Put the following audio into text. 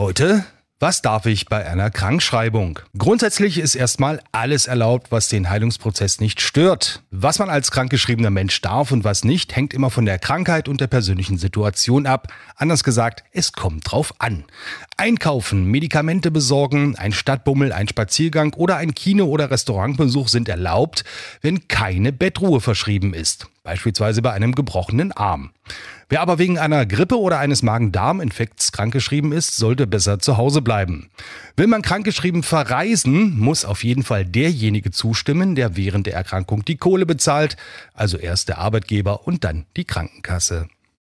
Heute, was darf ich bei einer Krankschreibung? Grundsätzlich ist erstmal alles erlaubt, was den Heilungsprozess nicht stört. Was man als krankgeschriebener Mensch darf und was nicht, hängt immer von der Krankheit und der persönlichen Situation ab. Anders gesagt, es kommt drauf an. Einkaufen, Medikamente besorgen, ein Stadtbummel, ein Spaziergang oder ein Kino- oder Restaurantbesuch sind erlaubt, wenn keine Bettruhe verschrieben ist beispielsweise bei einem gebrochenen Arm. Wer aber wegen einer Grippe oder eines Magen-Darm-Infekts krankgeschrieben ist, sollte besser zu Hause bleiben. Will man krankgeschrieben verreisen, muss auf jeden Fall derjenige zustimmen, der während der Erkrankung die Kohle bezahlt, also erst der Arbeitgeber und dann die Krankenkasse.